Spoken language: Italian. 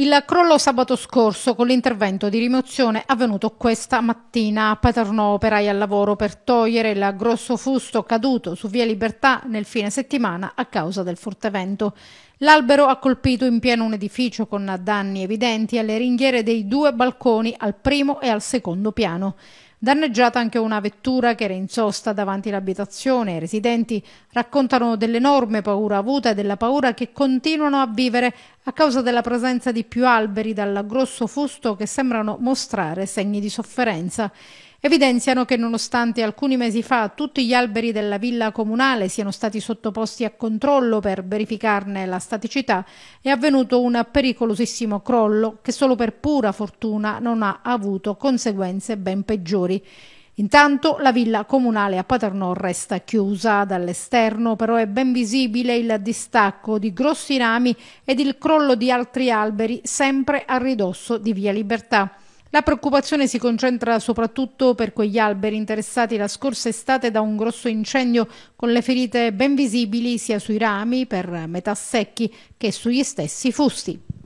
Il crollo sabato scorso con l'intervento di rimozione avvenuto questa mattina a Paternò operai al lavoro per togliere il grosso fusto caduto su via Libertà nel fine settimana a causa del forte vento. L'albero ha colpito in pieno un edificio con danni evidenti alle ringhiere dei due balconi al primo e al secondo piano. Danneggiata anche una vettura che era in sosta davanti all'abitazione. I residenti raccontano dell'enorme paura avuta e della paura che continuano a vivere a causa della presenza di più alberi dal grosso fusto che sembrano mostrare segni di sofferenza evidenziano che nonostante alcuni mesi fa tutti gli alberi della villa comunale siano stati sottoposti a controllo per verificarne la staticità, è avvenuto un pericolosissimo crollo che solo per pura fortuna non ha avuto conseguenze ben peggiori. Intanto la villa comunale a Paternò resta chiusa, dall'esterno però è ben visibile il distacco di grossi rami ed il crollo di altri alberi sempre a ridosso di Via Libertà. La preoccupazione si concentra soprattutto per quegli alberi interessati la scorsa estate da un grosso incendio con le ferite ben visibili sia sui rami per metà secchi che sugli stessi fusti.